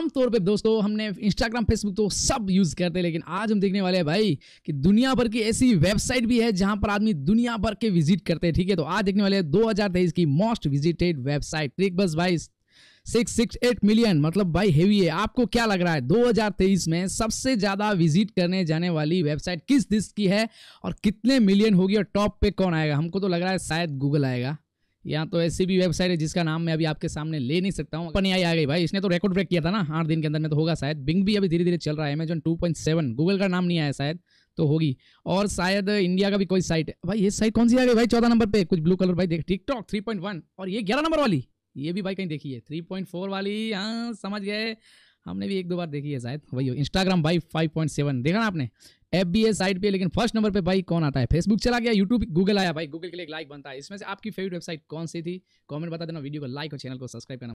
आमतौर पे दोस्तों हमने इंस्टाग्राम फेसबुक तो सब यूज़ करते हैं लेकिन आज हम देखने वाले हैं भाई कि दुनिया भर की ऐसी वेबसाइट भी है जहां पर आदमी दुनिया भर के विजिट करते हैं ठीक है तो आज देखने वाले हैं दो की मोस्ट विजिटेड वेबसाइट ट्रिक बस भाई सिक्स सिक्स एट मिलियन मतलब भाई हेवी है आपको क्या लग रहा है 2023 में सबसे ज़्यादा विजिट करने जाने वाली वेबसाइट किस दिस की है और कितने मिलियन होगी और टॉप पे कौन आएगा हमको तो लग रहा है शायद गूगल आएगा या तो ऐसी भी वेबसाइट है जिसका नाम मैं अभी आपके सामने ले नहीं सकता हूँ अपन आई आ गई भाई इसने तो रिकॉर्ड ब्रेक किया था ना आठ दिन के अंदर में तो होगा शायद बिंग भी अभी धीरे धीरे चल रहा है Amazon two point seven Google का नाम नहीं आया शायद तो होगी और शायद इंडिया का भी कोई साइट है भाई ये साइट कौन सी आ गई भाई चौदह नंबर पर कुछ ब्लू कलर भाई देख टिकटॉक थ्री पॉइंट वन और ये ग्यारह नंबर वाली ये भी भाई कहीं देखी है थ्री पॉइंट फोर वाली हाँ समझ गए हमने भी एक दो बार देखी है शायद वही हो इंस्टाग्राम भाई फाइव पॉइंट सेवन देखा ना आपने एफ बी ए साइट पे लेकिन फर्स्ट नंबर पे भाई कौन आता है फेसबुक चला गया यूट्यूब गूगल आया भाई गूगल के लिए एक लाइक बनता है इसमें से आपकी फेवरेट वेबसाइट कौन सी थी कमेंट बता देना वीडियो को लाइक और चैनल को सब्सक्राइब करना